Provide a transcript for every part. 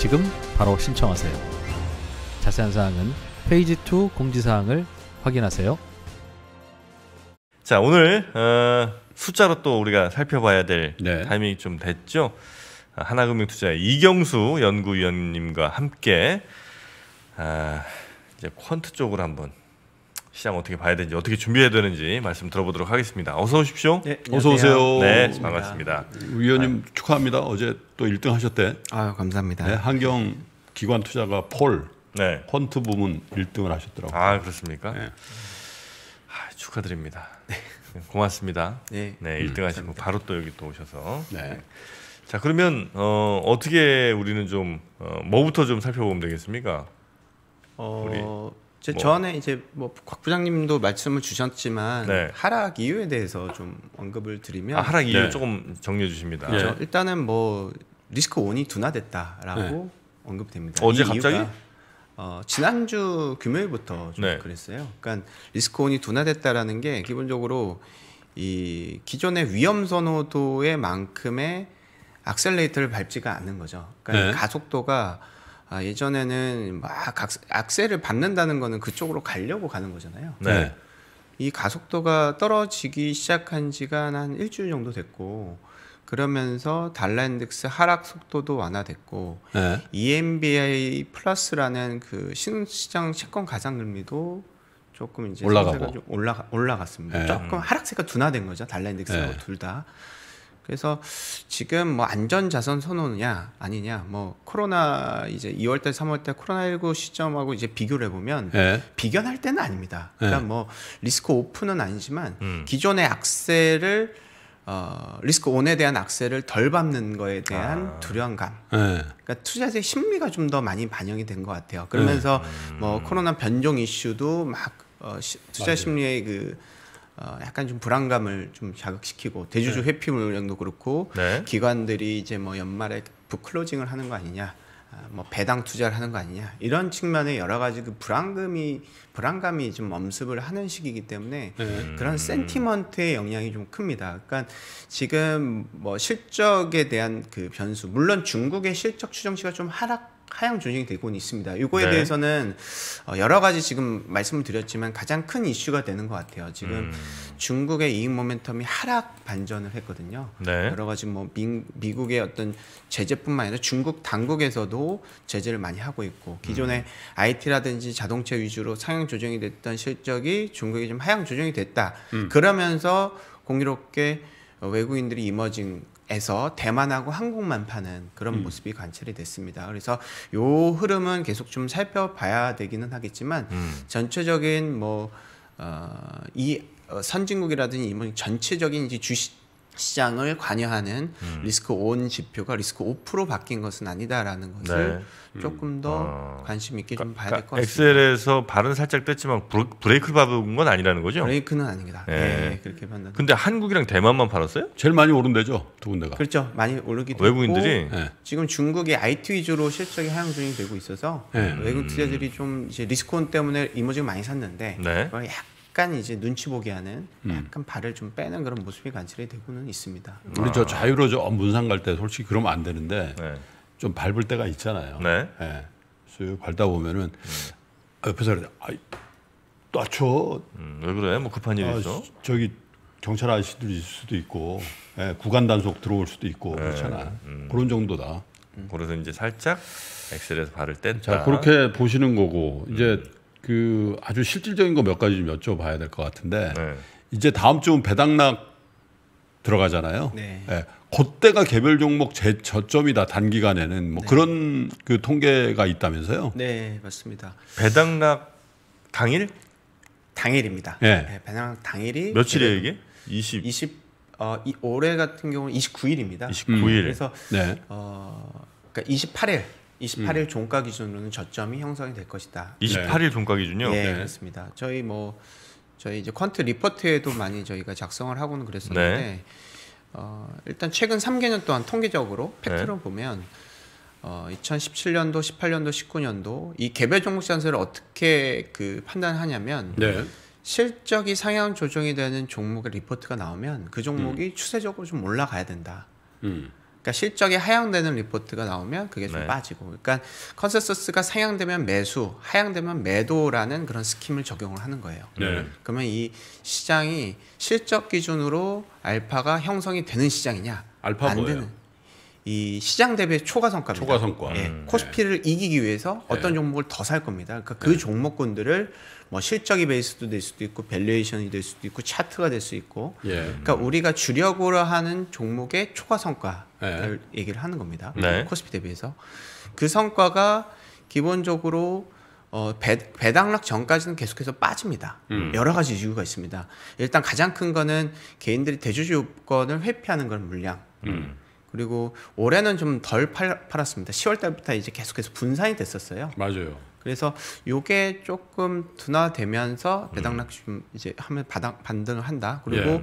지금 바로 신청하세요. 자세한 사항은 페이지 2 공지사항을 확인하세요. 자 오늘 어, 숫자로 또 우리가 살펴봐야 될 네. 타이밍이 좀 됐죠. 아, 하나금융투자 이경수 연구위원님과 함께 아, 이제 퀀트 쪽으로 한번 시장 어떻게 봐야 되는지 어떻게 준비해야 되는지 말씀 들어보도록 하겠습니다. 어서 오십시오. 네, 어서 오세요. 네, 반갑습니다. 위원님 아유. 축하합니다. 어제 또 1등 하셨대. 아, 감사합니다. 네, 한경 기관 투자가 폴 네. 퀀트 부문 1등을 하셨더라고요. 아, 그렇습니까? 네. 아, 축하드립니다. 네, 고맙습니다. 네, 네 1등 음, 하시고 바로 또 여기 또 오셔서. 네. 네. 자, 그러면 어, 어떻게 우리는 좀 어, 뭐부터 좀 살펴보면 되겠습니까? 어... 우리 제 뭐. 전에 이제 뭐 곽 부장님도 말씀을 주셨지만 네. 하락 이유에 대해서 좀 언급을 드리면 아, 하락 이유 네. 조금 정리해 주십니다. 예. 그렇죠? 일단은 뭐 리스크 온이 둔화됐다라고 네. 언급됩니다. 어제 갑자기 어, 지난주 금요일부터 좀 네. 그랬어요. 그러니까 리스크 온이 둔화됐다라는 게 기본적으로 이 기존의 위험 선호도의 만큼의 악셀레이터를 밟지가 않는 거죠. 그러니까 네. 가속도가 아, 예전에는 막 악셀을 밟는다는 거는 그쪽으로 가려고 가는 거잖아요. 네. 이 가속도가 떨어지기 시작한 지가 한 일주일 정도 됐고 그러면서 달라인덱스 하락 속도도 완화됐고 네. EMBI 플러스라는 그 신시장 채권 가장 금리도 조금 이제 올라가고 올라 올라갔습니다. 네. 조금 하락세가 둔화된 거죠 달라인덱스하고 네. 둘 다. 그래서 지금 뭐 안전 자선 선호냐 아니냐 뭐 코로나 이제 2월달 3월달 코로나19 시점하고 이제 비교를 해보면 예. 비견할 때는 아닙니다. 예. 그러니까 예. 뭐 리스크 오픈은 아니지만 음. 기존의 악세를 어, 리스크 온에 대한 악세를 덜 밟는 거에 대한 아. 두려움감. 네. 그러니까 투자자의 심리가 좀 더 많이 반영이 된 것 같아요. 그러면서 네. 음. 뭐 코로나 변종 이슈도 막 어, 시, 투자 맞아요. 심리의 그 어, 약간 좀 불안감을 좀 자극시키고 대주주 네. 회피 물량도 그렇고 네. 기관들이 이제 뭐 연말에 부클로징을 하는 거 아니냐 아, 뭐 배당 투자를 하는 거 아니냐 이런 측면에 여러 가지 그 불안감이 불안감이 좀 엄습을 하는 시기이기 때문에 네. 음. 그런 센티먼트의 영향이 좀 큽니다. 그러니까 지금 뭐 실적에 대한 그 변수 물론 중국의 실적 추정치가 좀 하락 하향 조정이 되고는 있습니다. 이거에 네. 대해서는 어, 여러 가지 지금 말씀을 드렸지만 가장 큰 이슈가 되는 것 같아요. 지금 음. 중국의 이익 모멘텀이 하락 반전을 했거든요. 네. 여러 가지 뭐 미, 미국의 어떤 제재뿐만 아니라 중국 당국에서도 제재를 많이 하고 있고 기존의 음. IT라든지 자동차 위주로 상향 조정이 됐던 실적이 중국이 좀 하향 조정이 됐다. 음. 그러면서 공교롭게 외국인들이 이머징 에서 대만하고 한국만 파는 그런 음. 모습이 관찰이 됐습니다. 그래서 요 흐름은 계속 좀 살펴봐야 되기는 하겠지만 음. 전체적인 뭐이 어, 어, 선진국이라든지 이번 뭐 전체적인 이제 주식 시장을 관여하는 음. 리스크 온 지표가 리스크 오프로 바뀐 것은 아니다라는 것을 네. 조금 더 음. 어. 관심 있게 좀 그러니까 봐야 될 것 같습니다. 엑셀에서 발은 살짝 뗐지만 브레이크를 밟은 건 아니라는 거죠? 브레이크는 아닙니다. 네. 네, 그렇게 판단. 근데 한국이랑 대만만 팔았어요? 제일 많이 오른 데죠, 두 군데가. 그렇죠, 많이 오르기도 외국인들이 예. 지금 중국의 IT 위주로 실적이 하향 조이 되고 있어서 외국 투자들이 좀 이제 리스크 온 때문에 이모징 많이 샀는데 네. 약간 약간 이제 눈치 보게 하는 음. 약간 발을 좀 빼는 그런 모습이 간절히 되고는 있습니다. 우리 저 자유로 저 문상 갈 때 솔직히 그러면 안 되는데 네. 좀 밟을 때가 있잖아요. 네. 예. 쑥 밟다 보면은 옆에 사람이 놔쳐. 음, 왜 그래? 뭐 급한 아, 일이죠. 아, 저기 경찰 아저씨들 있을 수도 있고 예, 구간 단속 들어올 수도 있고 네. 그렇잖아. 음. 그런 정도다. 그래서 이제 살짝 엑셀에서 발을 뗀다. 자 그렇게 보시는 거고 이제 음. 그 아주 실질적인 거 몇 가지 좀 여쭤봐야 될 것 같은데 네. 이제 다음 주면 배당락 들어가잖아요. 네. 예. 그때가 개별 종목 제 저점이다 단기간에는 뭐 네. 그런 그 통계가 있다면서요? 네 맞습니다. 배당락 당일? 당일입니다. 네. 네, 배당락 당일이 며칠이에요 이게? 20. 20 어, 이 올해 같은 경우는 29일입니다. 29일. 음, 그래서 네. 어, 그러니까 28일 28일 음. 종가 기준으로는 저점이 형성이 될 것이다. 28일 네. 종가 기준요? 네, 네, 그렇습니다. 저희 뭐 저희 이제 퀀트 리포트에도 많이 저희가 작성을 하고는 그랬었는데 네. 어, 일단 최근 3개년 동안 통계적으로 팩트로 네. 보면 어, 2017년도, 18년도, 19년도 이 개별 종목 시세를 어떻게 그 판단하냐면 네. 실적이 상향 조정이 되는 종목의 리포트가 나오면 그 종목이 음. 추세적으로 좀 올라가야 된다. 음. 그러니까 실적이 하향되는 리포트가 나오면 그게 좀 네. 빠지고 그러니까 컨센서스가 상향되면 매수 하향되면 매도라는 그런 스킴을 적용을 하는 거예요 네. 네. 그러면 이 시장이 실적 기준으로 알파가 형성이 되는 시장이냐 알파 안 뭐예요? 되는 이 시장 대비 초과 성과 초과 성과. 예, 음, 코스피를 네. 이기기 위해서 네. 어떤 네. 종목을 더 살 겁니다. 그러니까 그 네. 종목군들을 뭐 실적이 베이스도 될 수도 있고 밸류에이션이 될 수도 있고 차트가 될 수 있고. 예. 음. 그러니까 우리가 주력으로 하는 종목의 초과 성과를 네. 얘기를 하는 겁니다. 네. 코스피 대비해서 그 성과가 기본적으로 어, 배, 배당락 전까지는 계속해서 빠집니다. 음. 여러 가지 이유가 있습니다. 일단 가장 큰 거는 개인들이 대주주 요건을 회피하는 그런 물량. 음. 그리고 올해는 좀 덜 팔았습니다. 10월 달부터 이제 계속해서 분산이 됐었어요. 맞아요. 그래서 요게 조금 둔화되면서 음. 배당락 음. 이제 하면 바닥 반등을 한다. 그리고 예.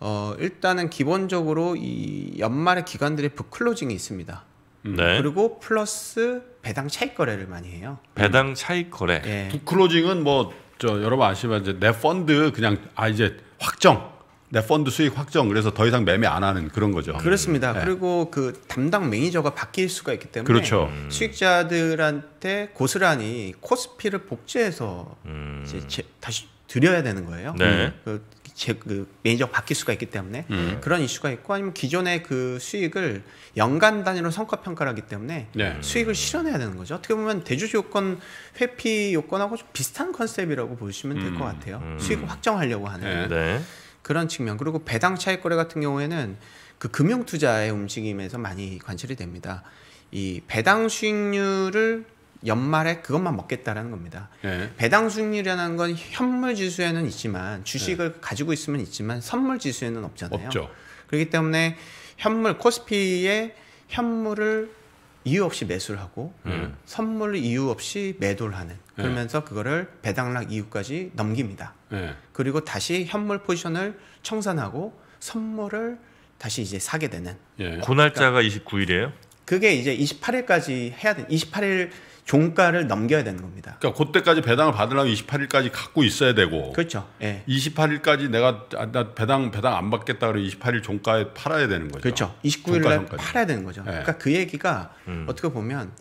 어 일단은 기본적으로 이 연말에 기관들의 북클로징이 있습니다. 음. 네. 그리고 플러스 배당 차익 거래를 많이 해요. 배당 차익 거래. 북클로징은 예. 뭐저 여러분 아시면 이제 내 펀드 그냥 아 이제 확정 내 네, 펀드 수익 확정 그래서 더 이상 매매 안 하는 그런 거죠. 그렇습니다. 네. 그리고 그 담당 매니저가 바뀔 수가 있기 때문에 그렇죠. 음. 수익자들한테 고스란히 코스피를 복제해서 음. 이제 제, 다시 드려야 되는 거예요. 네. 그, 제, 그 매니저 바뀔 수가 있기 때문에 음. 그런 이슈가 있고 아니면 기존의 그 수익을 연간 단위로 성과 평가를 하기 때문에 네. 수익을 실현해야 되는 거죠. 어떻게 보면 대주주 요건 회피 요건하고 좀 비슷한 컨셉이라고 보시면 될것 음. 같아요. 음. 수익을 확정하려고 하는. 네. 네. 그런 측면 그리고 배당 차익 거래 같은 경우에는 그 금융 투자의 움직임에서 많이 관찰이 됩니다. 이 배당 수익률을 연말에 그것만 먹겠다라는 겁니다. 네. 배당 수익률이라는 건 현물 지수에는 있지만 주식을 네. 가지고 있으면 있지만 선물 지수에는 없잖아요. 없죠. 그렇기 때문에 현물 코스피의 현물을 이유 없이 매수를 하고 음. 선물 이유 없이 매도를 하는 네. 그러면서 네. 그거를 배당락 이후까지 넘깁니다. 네. 그리고 다시 현물 포지션을 청산하고 선물을 다시 이제 사게 되는. 예. 그 날짜가 그러니까 29일이에요? 그게 이제 28일까지 해야 되는 28일 종가를 넘겨야 되는 겁니다. 그러니까 그때까지 배당을 받으려면 28일까지 갖고 있어야 되고. 그렇죠. 예. 28일까지 내가 아, 배당 배당 안 받겠다 그래 28일 종가에 팔아야 되는 거죠. 그렇죠. 29일 날 팔아야 되는 거죠. 예. 그러니까 그 얘기가 음. 어떻게 보면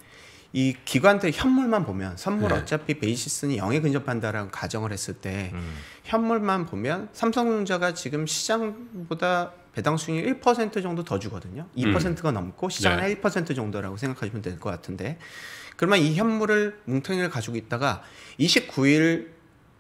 이 기관들 현물만 보면 선물 예. 어차피 베이시스는 0에 근접한다라고 가정을 했을 때 음. 현물만 보면 삼성전자가 지금 시장보다 배당 수익률 1% 정도 더 주거든요. 2%가 음. 넘고 시장은 네. 1% 정도라고 생각하시면 될 것 같은데 그러면 이 현물을 뭉텅이를 가지고 있다가 29일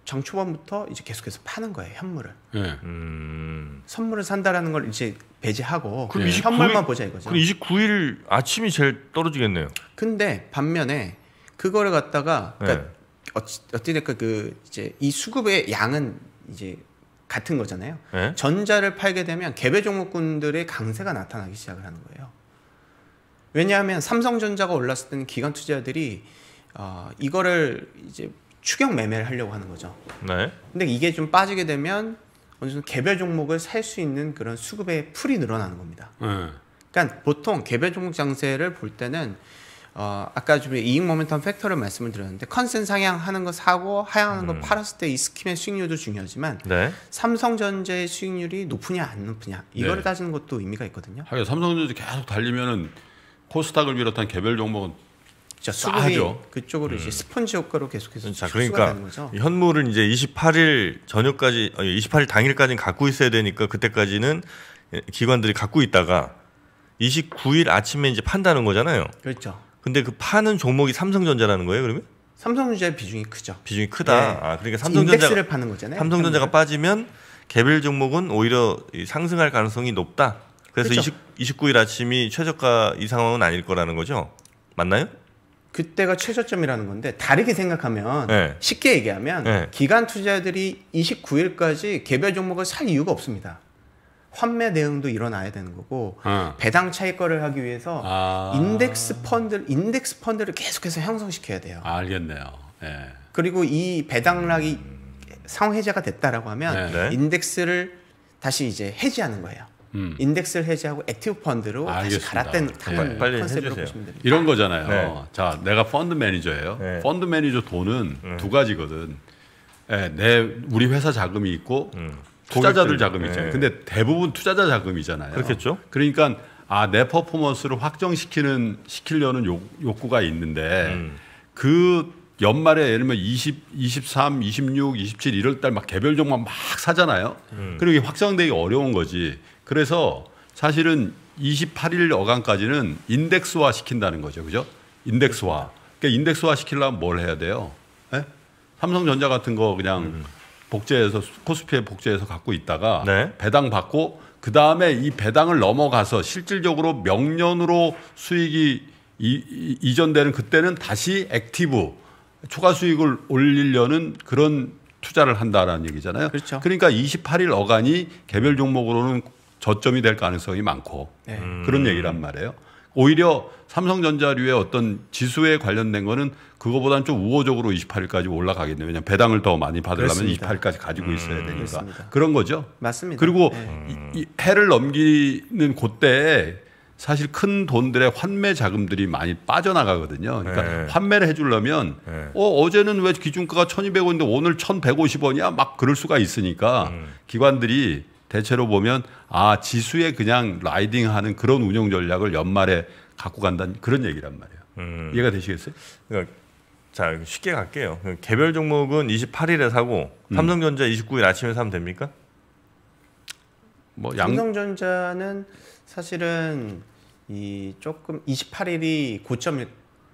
정초반부터 이제 계속해서 파는 거예요 현물을. 네. 음... 선물을 산다라는 걸 이제 배제하고 그럼 29일, 예. 현물만 보자 이거죠. 그럼 29일 아침이 제일 떨어지겠네요. 근데 반면에 그거를 갖다가 그러니까 네. 어찌 어찌 됐건 그 이제 이 수급의 양은 이제 같은 거잖아요. 네. 전자를 팔게 되면 개별 종목군들의 강세가 나타나기 시작을 하는 거예요. 왜냐하면 삼성전자가 올랐을 때는 기관 투자들이 어, 이거를 이제 추격 매매를 하려고 하는 거죠. 네. 근데 이게 좀 빠지게 되면 어느 정도 개별 종목을 살 수 있는 그런 수급의 풀이 늘어나는 겁니다. 네. 그러니까 보통 개별 종목 장세를 볼 때는 어, 아까 좀 이익 모멘텀 팩터를 말씀을 드렸는데 컨센 상향하는 거 사고 하향하는 거 음. 팔았을 때 이 스킴의 수익률도 중요하지만 네. 삼성전자의 수익률이 높으냐 안 높으냐 이거를 네. 따지는 것도 의미가 있거든요. 하긴 삼성전자 계속 달리면은 코스닥을 비롯한 개별 종목은 그렇죠. 싸죠. 그쪽으로 음. 이제 스펀지 효과로 계속해서 자, 그러니까 현물은 이제 28일 저녁까지 28일 어, 당일까지 갖고 있어야 되니까 그때까지는 기관들이 갖고 있다가 29일 아침에 이제 판다는 거잖아요. 그렇죠. 근데 그 파는 종목이 삼성전자라는 거예요, 그러면? 삼성전자의 비중이 크죠. 비중이 크다. 네. 아, 그러니까 삼성전자 를 파는 거잖아요. 삼성전자가 현물을. 빠지면 개별 종목은 오히려 상승할 가능성이 높다. 그래서 그렇죠. 20, 29일 아침이 최저가 이 상황은 아닐 거라는 거죠? 맞나요? 그때가 최저점이라는 건데 다르게 생각하면 네. 쉽게 얘기하면 네. 기간 투자들이 29일까지 개별 종목을 살 이유가 없습니다. 환매 대응도 일어나야 되는 거고 어. 배당 차익거를 하기 위해서 아. 인덱스 펀드 인덱스 펀드를 계속해서 형성시켜야 돼요. 아, 알겠네요. 네. 그리고 이 배당락이 음. 상해제가 됐다라고 하면 네. 네. 인덱스를 다시 이제 해지하는 거예요. 음. 인덱스를 해제하고 액티브 펀드로 알겠습니다. 다시 갈아뗀 네. 네. 컨셉으로 보시면 됩니다. 이런 거잖아요. 네. 자, 내가 펀드 매니저예요. 네. 펀드 매니저 돈은 네. 두 가지거든. 예, 내 우리 회사 자금이 있고 음. 투자자들 자금이 있잖아요. 네. 근데 대부분 투자자 자금이잖아요. 그렇겠죠. 그러니까 아, 내 퍼포먼스를 확정시키는 시키려는 욕, 구가 있는데 음. 그 연말에 예를 들면 20, 23, 26, 27 이럴 달막 개별 종목 막 사잖아요. 음. 그리고 이게 확정되기 어려운 거지. 그래서 사실은 28일 어간까지는 인덱스화 시킨다는 거죠. 그죠? 인덱스화. 그러니까 인덱스화 시키려면 뭘 해야 돼요? 네? 삼성전자 같은 거 그냥 음. 복제해서 코스피에 복제해서 갖고 있다가 네. 배당 받고 그 다음에 이 배당을 넘어가서 실질적으로 명년으로 수익이 이, 이, 이전되는 그때는 다시 액티브 초과 수익을 올리려는 그런 투자를 한다라는 얘기잖아요. 그렇죠. 그러니까 28일 어간이 개별 종목으로는 저점이 될 가능성이 많고 네. 그런 얘기란 말이에요. 오히려 삼성전자류의 어떤 지수에 관련된 거는 그거보다는 좀 우호적으로 28일까지 올라가겠네요. 왜냐하면 배당을 더 많이 받으려면 그렇습니다. 28일까지 가지고 음. 있어야 되니까. 그렇습니다. 그런 거죠. 맞습니다. 그리고 네. 이, 이 해를 넘기는 그때 사실 큰 돈들의 환매 자금들이 많이 빠져나가거든요. 그러니까 네. 환매를 해주려면 네. 어, 어제는 왜 기준가가 1200원인데 오늘 1150원이야? 막 그럴 수가 있으니까 음. 기관들이 대체로 보면 아 지수에 그냥 라이딩하는 그런 운영 전략을 연말에 갖고 간다는 그런 얘기란 말이에요. 음. 이해가 되시겠어요? 그러니까 자 쉽게 갈게요. 그 개별 종목은 28일에 사고 음. 삼성전자 29일 아침에 사면 됩니까? 뭐 양... 삼성전자는 사실은 이 조금 28일이 고점일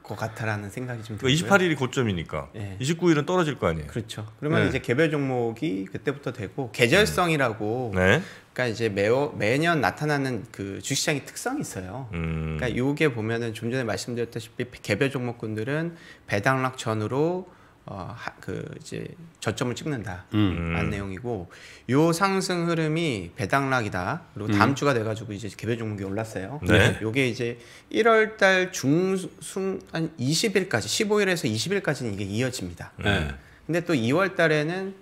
것 같아라는 생각이 좀 그러니까 들고요. 그러니까 28일이 고점이니까 네. 예. 29일은 떨어질 거 아니에요. 그렇죠. 그러면 네. 이제 개별 종목이 그때부터 되고 계절성이라고 음. 네. 그러니까 이제 매어, 매년 나타나는 그 주식시장의 특성이 있어요. 음. 그러니까 이게 보면은 좀 전에 말씀드렸다시피 개별 종목군들은 배당락 전으로 어, 그 이제 저점을 찍는다 음. 라는 음. 내용이고 요 상승 흐름이 배당락이다 그리고 다음 음. 주가 돼가지고 이제 개별 종목이 올랐어요. 네. 네. 요게 이제 1월달 중순 한 20일까지 15일에서 20일까지는 이게 이어집니다. 네. 근데 또 2월달에는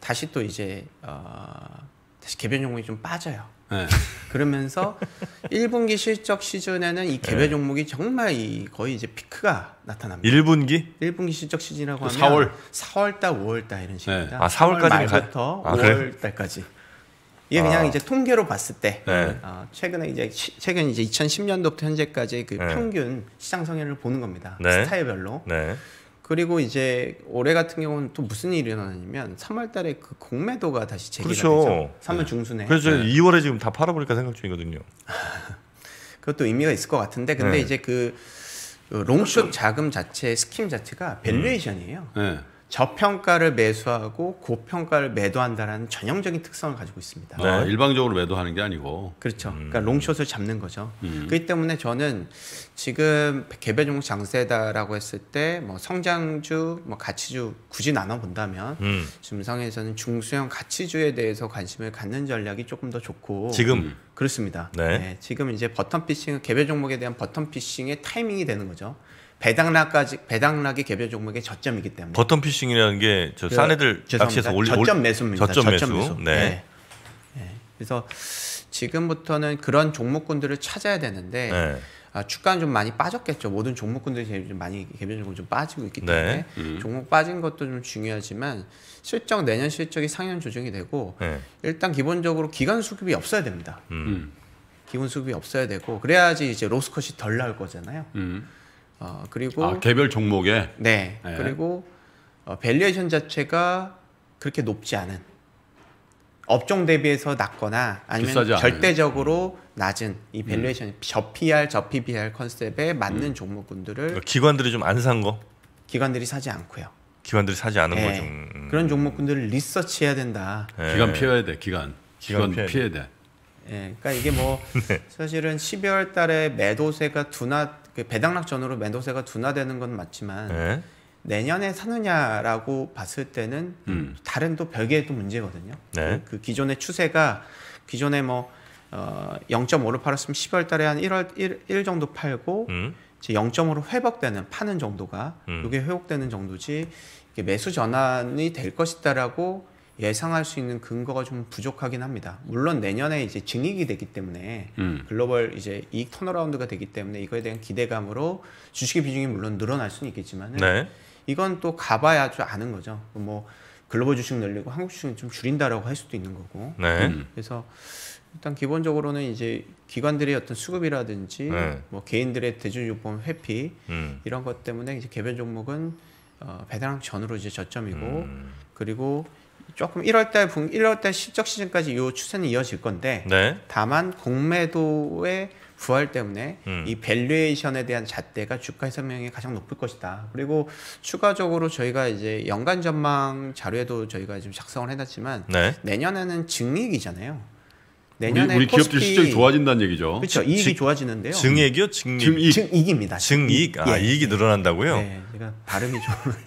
다시 또 이제 어, 다시 개별 종목이 좀 빠져요. 네. 그러면서 1분기 실적 시즌에는 이 개별 네. 종목이 정말 이 거의 이제 피크가 나타납니다. 1분기? 1분기 실적 시즌이라고 하면 4월 4월 달, 5월 달 이런 네. 식입니다. 아, 4월까지 4부터 아, 5월 달까지. 이게 그냥 아. 이제 통계로 봤을 때 네. 어, 최근에 이제 시, 최근 이제 2010년도부터 현재까지 그 네. 평균 시장 성향을 보는 겁니다. 네. 스타일별로. 그리고 이제 올해 같은 경우는 또 무슨 일이 일어나냐면 3월달에 그 공매도가 다시 재개가 그렇죠. 돼서 3월 중순에 그래서 네. 2월에 지금 다 팔아버릴까 생각 중이거든요. 그것도 의미가 있을 것 같은데 근데 네. 이제 그 롱숏 자금 자체 스킴 자체가 음. 밸류에이션이에요. 음. 네. 저평가를 매수하고 고평가를 매도한다라는 전형적인 특성을 가지고 있습니다. 네. 일방적으로 매도하는 게 아니고. 그렇죠. 음. 그러니까 롱숏을 잡는 거죠. 음. 그렇기 때문에 저는 지금 개별 종목 장세다라고 했을 때 뭐 성장주, 뭐 가치주 굳이 나눠 본다면 음. 지상에서는 중소형 가치주에 대해서 관심을 갖는 전략이 조금 더 좋고 지금 음. 그렇습니다. 네. 네. 지금 이제 버튼 피싱 개별 종목에 대한 버튼 피싱의 타이밍이 되는 거죠. 배당락까지 배당락이 개별 종목의 저점이기 때문에 버튼 피싱이라는 게저 그 사내들 그, 낚시에서 올 저점 매수입니다. 저점, 저점 매수. 네. 네. 네. 그래서 지금부터는 그런 종목군들을 찾아야 되는데 네. 아, 주가는 좀 많이 빠졌겠죠. 모든 종목군들이 좀 많이 개별 종목 좀 빠지고 있기 네. 때문에 네. 음. 종목 빠진 것도 좀 중요하지만 실적 내년 실적이 상향 조정이 되고 네. 일단 기본적으로 기간 수급이 없어야 됩니다. 음. 기본 수급이 없어야 되고 그래야지 이제 로스컷이 덜 나올 거잖아요. 음. 어, 그리고 아, 개별 종목에 네, 네. 그리고 어, 밸류에이션 자체가 그렇게 높지 않은 업종 대비해서 낮거나 아니면 절대적으로 않아 낮은 이 밸류에이션 음. 저 PR 저 PBR 컨셉에 맞는 음. 종목군들을 그러니까 기관들이 좀 안 산 거? 기관들이 사지 않고요. 기관들이 사지 않은 네. 거죠. 음. 그런 종목군들을 리서치해야 된다. 네. 기관 피해야 돼. 기관기관 기간 피해야 돼. 예, 그러니까 이게 뭐 네. 사실은 12월 달에 매도세가 둔화 그 배당락 전으로 매도세가 둔화되는 건 맞지만 네. 내년에 사느냐라고 봤을 때는 음. 다른 또 별개의 또 문제거든요. 네. 그, 그 기존의 추세가 기존에 뭐 어, 0.5로 팔았으면 10월 달에 한 1월 1, 1 정도 팔고 음. 이제 0.5로 회복되는 파는 정도가 음. 이게 회복되는 정도지 이게 매수 전환이 될 것이다라고 예상할 수 있는 근거가 좀 부족하긴 합니다. 물론 내년에 이제 증익이 되기 때문에 음. 글로벌 이제 이익 턴어라운드가 되기 때문에 이거에 대한 기대감으로 주식의 비중이 물론 늘어날 수는 있겠지만 네. 이건 또 가봐야 좀 아는 거죠. 뭐 글로벌 주식 늘리고 한국 주식은 좀 줄인다라고 할 수도 있는 거고. 네. 음. 그래서 일단 기본적으로는 이제 기관들의 어떤 수급이라든지 네. 뭐 개인들의 대주주보험 회피 음. 이런 것 때문에 이제 개별 종목은 어, 배당 전으로 이제 저점이고 음. 그리고 조금 1월달 1월달 실적 시즌까지 이 추세는 이어질 건데 네. 다만 공매도의 부활 때문에 음. 이 밸류에이션에 대한 잣대가 주가 해석명이 가장 높을 것이다. 그리고 추가적으로 저희가 이제 연간 전망 자료에도 저희가 지금 작성을 해놨지만 네. 내년에는 증액이잖아요 내년에 우리, 우리 기업들 실적이 좋아진다는 얘기죠. 그렇죠. 이익이 지, 좋아지는데요. 증액이요? 증익. 증익. 입니다 증익. 아, 예. 이익이 늘어난다고요? 네. 제가 발음이 좀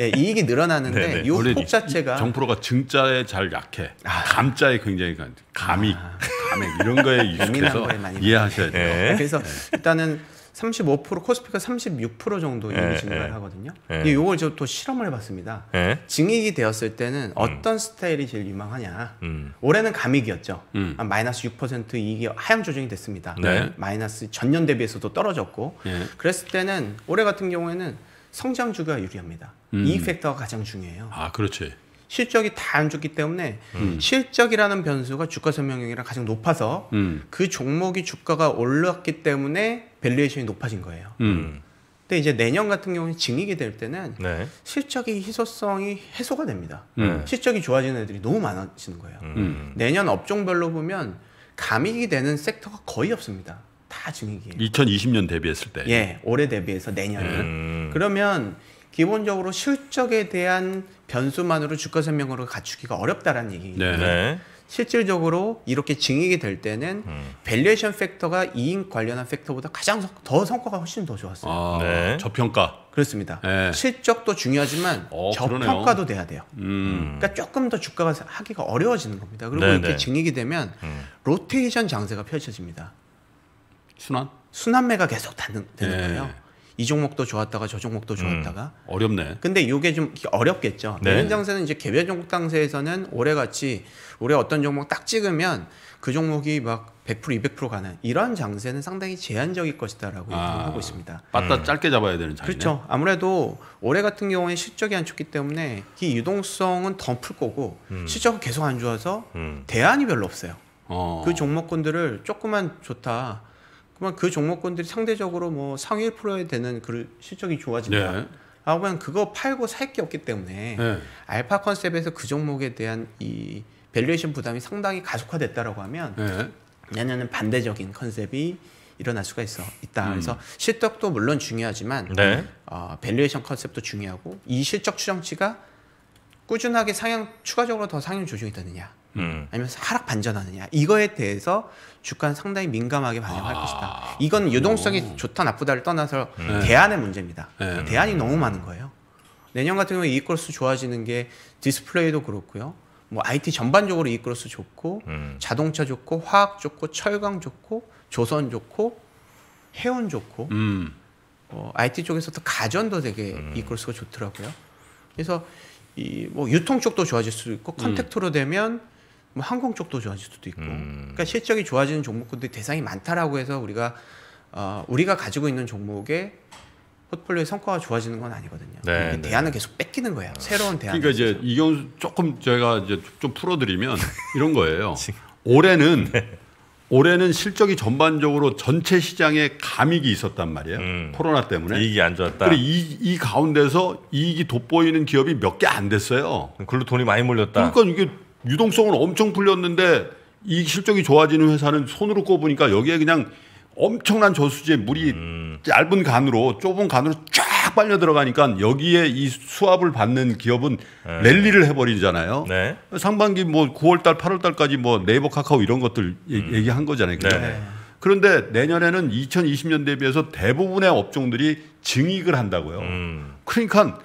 예, 이익이 늘어나는데 이폭 네, 네. 자체가 정프로가 증자에 잘 약해 아. 감자에 굉장히 강감이 아. 감액 이런 거에 익숙해서 이해하셔야 돼요. 네. 그래서 일단은 35% 코스피가 36% 정도 이익 증가를 하거든요. 예. 이걸 저 또 실험을 해봤습니다. 에? 증익이 되었을 때는 음. 어떤 음. 스타일이 제일 유망하냐. 음. 올해는 감익이었죠. 음. 마이너스 6% 이익이 하향 조정이 됐습니다. 네. 마이너스 전년 대비해서도 떨어졌고. 예. 그랬을 때는 올해 같은 경우에는 성장주가 유리합니다. 음. 이익 팩터가 가장 중요해요. 아, 그렇지. 실적이 다 안 좋기 때문에 음. 실적이라는 변수가 주가 설명형이랑 가장 높아서 음. 그 종목이 주가가 올랐기 때문에 밸류에이션이 높아진 거예요. 음. 근데 이제 내년 같은 경우는 증익이 될 때는 네. 실적이 희소성이 해소가 됩니다. 네. 실적이 좋아지는 애들이 너무 많아지는 거예요. 음. 내년 업종별로 보면 감익이 되는 섹터가 거의 없습니다. 다 증익이에요. 2020년 대비했을 때. 예, 올해 대비해서 내년은. 음. 그러면 기본적으로 실적에 대한 변수만으로 주가 설명으로 갖추기가 어렵다라는 얘기입니다. 네. 네 실질적으로 이렇게 증액이 될 때는 음. 밸류에이션 팩터가 이익 관련한 팩터보다 가장 성, 더 성과가 훨씬 더 좋았어요. 아, 네. 저평가. 그렇습니다. 네. 실적도 중요하지만 어, 저평가도 그러네요. 돼야 돼요. 음. 그러니까 조금 더 주가가 하기가 어려워지는 겁니다. 그리고 네네. 이렇게 네. 증액이 되면 음. 로테이션 장세가 펼쳐집니다. 순환? 순환매가 계속 되는, 되는 네. 거예요. 이 종목도 좋았다가 저 종목도 음, 좋았다가 음, 어렵네. 근데 이게 좀 어렵겠죠. 네. 내년 장세는 이제 개별 종목 당세에서는 올해 같이 올해 어떤 종목 딱 찍으면 그 종목이 막 100% 200% 가는 이런 장세는 상당히 제한적일 것이다라고 아, 하고 있습니다. 맞다 음. 짧게 잡아야 되는 장세. 그렇죠. 아무래도 올해 같은 경우에 실적이 안 좋기 때문에 이 유동성은 덤플 거고 음. 실적은 계속 안 좋아서 음. 대안이 별로 없어요. 어. 그 종목군들을 조금만 좋다. 그러면 그종목군들이 상대적으로 뭐 상위 1%에 되는 그 실적이 좋아집니다. 네. 아, 그면 그거 팔고 살 게 없기 때문에 네. 알파 컨셉에서 그 종목에 대한 이 밸류에이션 부담이 상당히 가속화됐다라고 하면 네. 내년은 반대적인 컨셉이 일어날 수가 있어 있다. 음. 그래서 실적도 물론 중요하지만 네. 어, 밸류에이션 컨셉도 중요하고 이 실적 추정치가 꾸준하게 상향 추가적으로 더 상향 조정이 되느냐. 음. 아니면 하락 반전하느냐 이거에 대해서 주가는 상당히 민감하게 반영할 아 것이다. 이건 유동성이 오. 좋다 나쁘다를 떠나서 음. 네. 대안의 문제입니다. 네. 대안이 너무 많은 거예요. 내년 같은 경우에 이익로스 좋아지는 게 디스플레이도 그렇고요. 뭐 IT 전반적으로 이익로스 좋고 음. 자동차 좋고 화학 좋고 철강 좋고 조선 좋고 해운 좋고 음. 어, IT 쪽에서도 가전도 되게 음. 이익로스가 좋더라고요. 그래서 이 뭐 유통 쪽도 좋아질 수 있고 음. 컨택트로 되면 그럼 뭐 항공 쪽도 좋아질 수도 있고. 음. 그러니까 실적이 좋아지는 종목들이 대상이 많다라고 해서 우리가 어, 우리가 가지고 있는 종목의 포트폴리오의 성과가 좋아지는 건 아니거든요. 네, 네. 대안은 계속 뺏기는 거예요. 아. 새로운 대안. 그러니까 이제 이경 조금 제가 이제 좀 풀어드리면 이런 거예요. 올해는 네. 올해는 실적이 전반적으로 전체 시장에 감익이 있었단 말이에요. 음, 코로나 때문에 이익이 안 좋았다. 그리고 이, 이 가운데서 이익이 돋보이는 기업이 몇 개 안 됐어요. 글로 돈이 많이 몰렸다. 그러니까 이게 유동성을 엄청 풀렸는데 이 실적이 좋아지는 회사는 손으로 꼽으니까 여기에 그냥 엄청난 저수지에 물이 음. 얇은 간으로 좁은 간으로 쫙 빨려 들어가니까 여기에 이 수압을 받는 기업은 네. 랠리를 해버리잖아요. 네. 상반기 뭐 9월달, 8월달까지 뭐 네이버, 카카오 이런 것들 음. 얘기한 거잖아요. 네. 그런데 내년에는 2020년 대비해서 대부분의 업종들이 증익을 한다고요. 음. 그러니까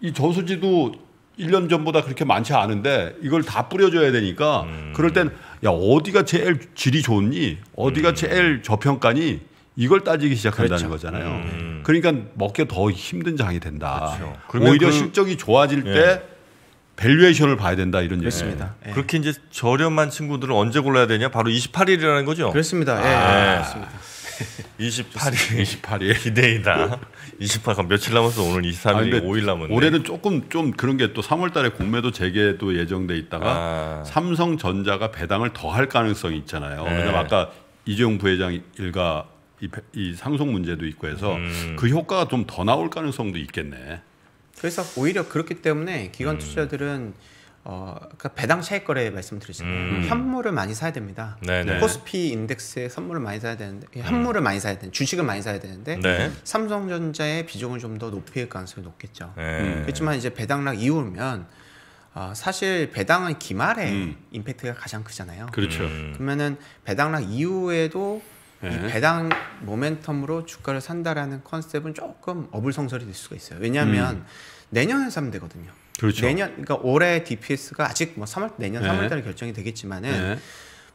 이 저수지도 1년 전보다 그렇게 많지 않은데 이걸 다 뿌려줘야 되니까 음. 그럴 땐 야 어디가 제일 질이 좋니 어디가 음. 제일 저평가니 이걸 따지기 시작한다는 그렇죠. 거잖아요. 음. 그러니까 먹기 더 힘든 장이 된다. 그렇죠. 오히려 그, 실적이 좋아질 예. 때 밸류에이션을 봐야 된다 이런 얘기입니다. 예. 그렇게 이제 저렴한 친구들은 언제 골라야 되냐? 바로 28일이라는 거죠. 그렇습니다. 예. 아, 예. 28일, 28일 기대이다. 28, 그 며칠 남았어? 오늘 23일, 아 5일 남았네. 올해는 조금 좀 그런 게또 3월 달에 공매도 재개도 예정돼 있다가 아. 삼성전자가 배당을 더 할 가능성이 있잖아요. 네. 왜냐면 아까 이재용 부회장 일가 이, 이 상속 문제도 있고 해서 음. 그 효과가 좀 더 나올 가능성도 있겠네. 그래서 오히려 그렇기 때문에 기관 음. 투자들은 음. 어, 그러니까 배당 차익 거래 말씀드리잖면 음. 현물을 많이 사야 됩니다. 네네. 네. 코스피 인덱스에 선물을 많이 사야 되는데 음. 현물을 음. 많이 사야 되는 주식을 많이 사야 되는데 네. 삼성전자의 비중을 좀 더 높일 가능성이 높겠죠. 네. 그렇지만 이제 배당락 이후면 어, 사실 배당은 기말에 음. 임팩트가 가장 크잖아요. 그렇죠. 음. 그러면은 배당락 이후에도 네. 배당 모멘텀으로 주가를 산다라는 컨셉은 조금 어불성설이 될 수가 있어요. 왜냐하면 음. 내년에 사면 되거든요. 그렇죠. 내년 그러니까 올해 DPS가 아직 뭐 3월 내년 네. 3월달에 결정이 되겠지만은 네.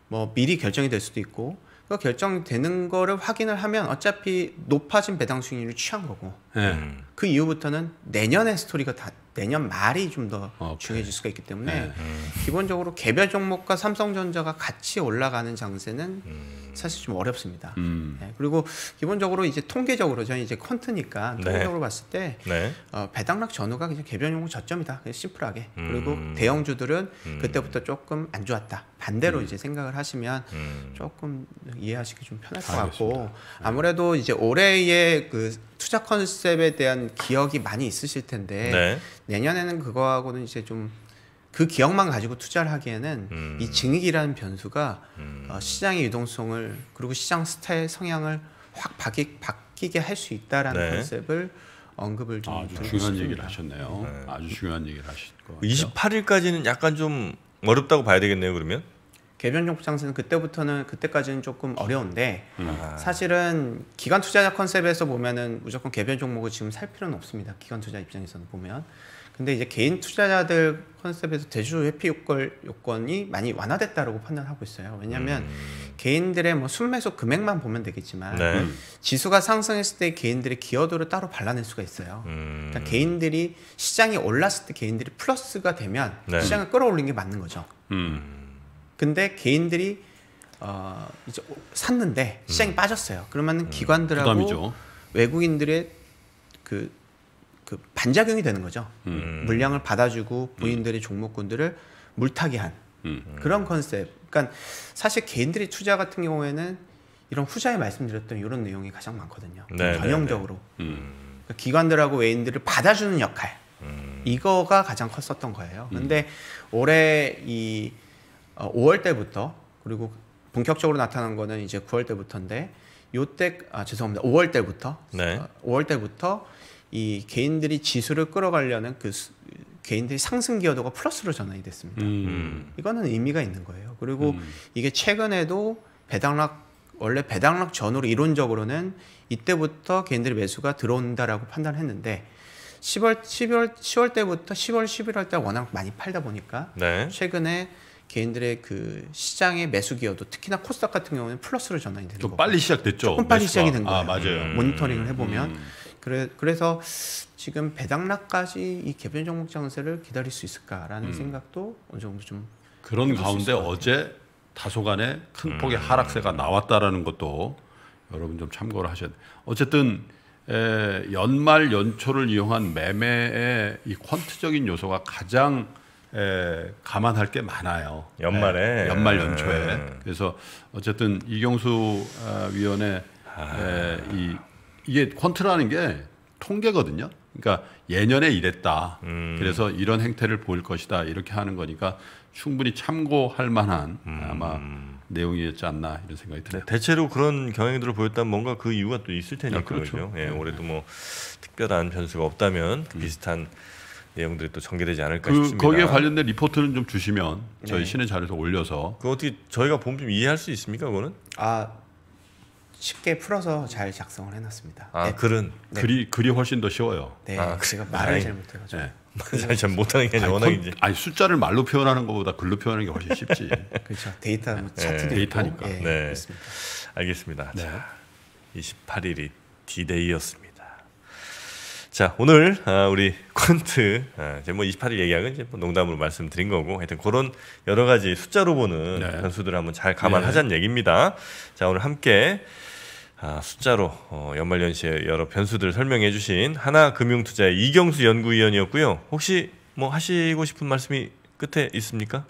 뭐 미리 결정이 될 수도 있고 그 결정되는 거를 확인을 하면 어차피 높아진 배당 수익률을 취한 거고 네. 그 이후부터는 내년의 스토리가 다 내년 말이 좀 더 중요해질 수가 있기 때문에 네. 기본적으로 개별 종목과 삼성전자가 같이 올라가는 장세는 음. 사실 좀 어렵습니다. 음. 네, 그리고 기본적으로 이제 통계적으로 저희 이제 컨트니까 네. 통계적으로 네. 봤을 때 네. 어, 배당락 전후가 그냥 개별용 저점이다. 그냥 심플하게. 음. 그리고 대형주들은 음. 그때부터 조금 안 좋았다. 반대로 음. 이제 생각을 하시면 음. 조금 이해하시기 좀 편할 것 알겠습니다. 같고 네. 아무래도 이제 올해의 그 투자 컨셉에 대한 기억이 많이 있으실 텐데 네. 내년에는 그거하고는 이제 좀그 기억만 가지고 투자를 하기에는 음. 이 증익이라는 변수가 음. 어, 시장의 유동성을 그리고 시장 스타의 성향을 확 바뀌, 바뀌게 할 수 있다라는 네. 컨셉을 언급을 좀 아, 아주 중요한 얘기를 하셨네요. 네. 아주 중요한 얘기를 하셨고 28일까지는 약간 좀 어렵다고 봐야 되겠네요. 그러면 개변종 장세는 그때부터는 그때까지는 조금 어려운데 음. 아. 사실은 기관 투자자 컨셉에서 보면은 무조건 개변 종목을 지금 살 필요는 없습니다. 기관 투자 입장에서는 보면 근데 이제 개인 투자자들 컨셉에서 대주 회피 요건, 이 많이 완화됐다고 판단하고 있어요. 왜냐하면 음. 개인들의 뭐 순매수 금액만 보면 되겠지만 네. 음. 지수가 상승했을 때 개인들의 기여도를 따로 발라낼 수가 있어요. 음. 그러니까 개인들이 시장이 올랐을 때 개인들이 플러스가 되면 네. 시장을 끌어올린 게 맞는 거죠. 음. 음. 근데 개인들이 어 이제 샀는데 시장이 음. 빠졌어요. 그러면 기관들하고 부담이죠. 외국인들의 그그 반작용이 되는 거죠. 음. 물량을 받아주고 음. 부인들이 종목군들을 물타기한 음. 그런 컨셉. 그러니까 사실 개인들의 투자 같은 경우에는 이런 후자에 말씀드렸던 이런 내용이 가장 많거든요. 네, 네 전형적으로 네, 네. 음. 그러니까 기관들하고 외인들을 받아주는 역할 음. 이거가 가장 컸었던 거예요. 음. 근데 올해 이 어, 5월 때부터 그리고 본격적으로 나타난 거는 이제 9월 때부터인데 요때 아 죄송합니다 5월 때부터 5월 어, 때부터 이 개인들이 지수를 끌어가려는 그 수, 개인들이 상승 기여도가 플러스로 전환이 됐습니다. 음. 음. 이거는 의미가 있는 거예요. 그리고 음. 이게 최근에도 배당락 원래 배당락 전후로 이론적으로는 이때부터 개인들의 매수가 들어온다라고 판단했는데 10월 12월 10월 때부터 10월 11월 때 워낙 많이 팔다 보니까 네. 최근에 개인들의 그 시장의 매수 기여도 특히나 코스닥 같은 경우는 플러스로 전환이 되는 거고 빨리 시작됐죠. 조금 빨리 매수가. 시작이 된 아, 거예요. 아, 맞아요. 모니터링을 해보면 음. 그래, 그래서 지금 배당락까지 이 개별 종목 장세를 기다릴 수 있을까라는 음. 생각도 어느 정도 좀 그런 가운데 어제 다소간의 큰 폭의 음. 하락세가 나왔다라는 것도 여러분 좀 참고를 하셔야 돼요. 어쨌든 에, 연말 연초를 이용한 매매의 이 퀀트적인 요소가 가장 에, 감안할 게 많아요. 연말에 에, 네. 연말 연초에 음. 그래서 어쨌든 이경수 아, 위원의 아. 에, 이 이게 퀀트라는 게 통계거든요. 그러니까 예년에 이랬다. 음. 그래서 이런 행태를 보일 것이다. 이렇게 하는 거니까 충분히 참고할 만한 음. 아마 내용이었지 않나 이런 생각이 드네요. 네, 대체로 그런 경향들을 보였다면 뭔가 그 이유가 또 있을 테니까요. 아, 그렇죠. 예, 네. 올해도 뭐 특별한 변수가 없다면 그 음. 비슷한 내용들이 또 전개되지 않을까 그, 싶습니다. 거기에 관련된 리포트는 좀 주시면 저희 네. 신의 자료에서 올려서 그 어떻게 저희가 보면 좀 이해할 수 있습니까? 그거는? 아 쉽게 풀어서 잘 작성을 해놨습니다. 아 네. 글은 네. 글이 글이 훨씬 더 쉬워요. 네, 아, 제가 말을 잘 못해가지고. 네. 잘 못하는 게 아니, 워낙 이제 아니 숫자를 말로 표현하는 것보다 글로 표현하는 게 훨씬 쉽지. 그렇죠. 데이터 뭐 차트 네. 데이터니까. 네, 그 알겠습니다. 네. 자, 28일이 디데이였습니다. 자, 오늘 아, 우리 퀀트 아, 이제 뭐 28일 얘기하고 이제 뭐 농담으로 말씀드린 거고 하여튼 그런 여러 가지 숫자로 보는 네. 변수들 을 한번 잘 감안하자는 네. 얘기입니다. 자, 오늘 함께 아, 숫자로 어, 연말연시에 여러 변수들 을 설명해 주신 하나금융투자의 이경수 연구위원이었고요. 혹시 뭐 하시고 싶은 말씀이 끝에 있습니까?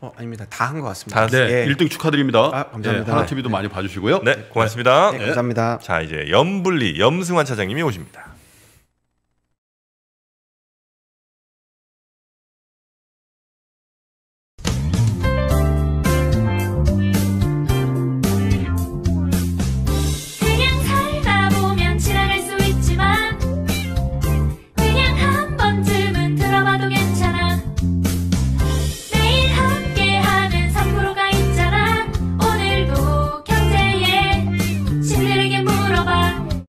어, 아닙니다. 다 한 것 같습니다. 다, 네. 예. 1등 축하드립니다. 아, 감사합니다. 예, 하나TV도 네. 많이 봐주시고요. 네, 고맙습니다. 네, 감사합니다. 자, 이제 염불리, 염승환 차장님이 오십니다.